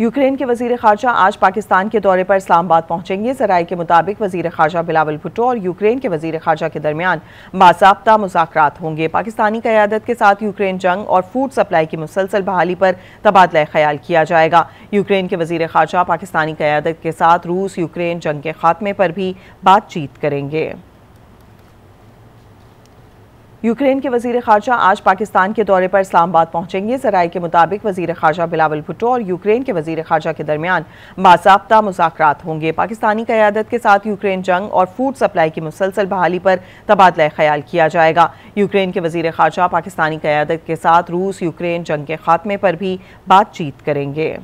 Ukraine के वजीर खारजा आज पाकिस्तान के दौरे पर इस्लामाबाद पहुंचेंगे जराये के मुताबिक वजीर खारजा बिलावल भुट्टो और यूक्रेन के वजीर खारजा के दरमियान बाबा मुजात होंगे पाकिस्तानी क्यादत के साथ यूक्रेन जंग और फूड सप्लाई की मुसलसल बहाली पर तबादला ख्याल किया जाएगा यूक्रेन के वजीर खारजा पाकिस्तानी क्यादत के साथ रूस यूक्रेन जंग के खात्मे पर भी बातचीत करेंगे यूक्रेन के वजीर खारजा आज पाकिस्तान के दौरे पर इस्लामाबाद पहुंचेंगे जराये के मुताबिक वजीर खारजा बिलावल भुट्टो और यूक्रेन के वजीर खारजा के दरमियान बाबा मुजाकर होंगे पाकिस्तानी क्यादत के साथ यूक्रेन जंग और फूड सप्लाई की मुसलसल बहाली पर तबादला ख्याल किया जाएगा यूक्रेन के वजीर खारजा पाकिस्तानी क्यादत के साथ रूस यूक्रेन जंग के खात्मे पर भी बातचीत करेंगे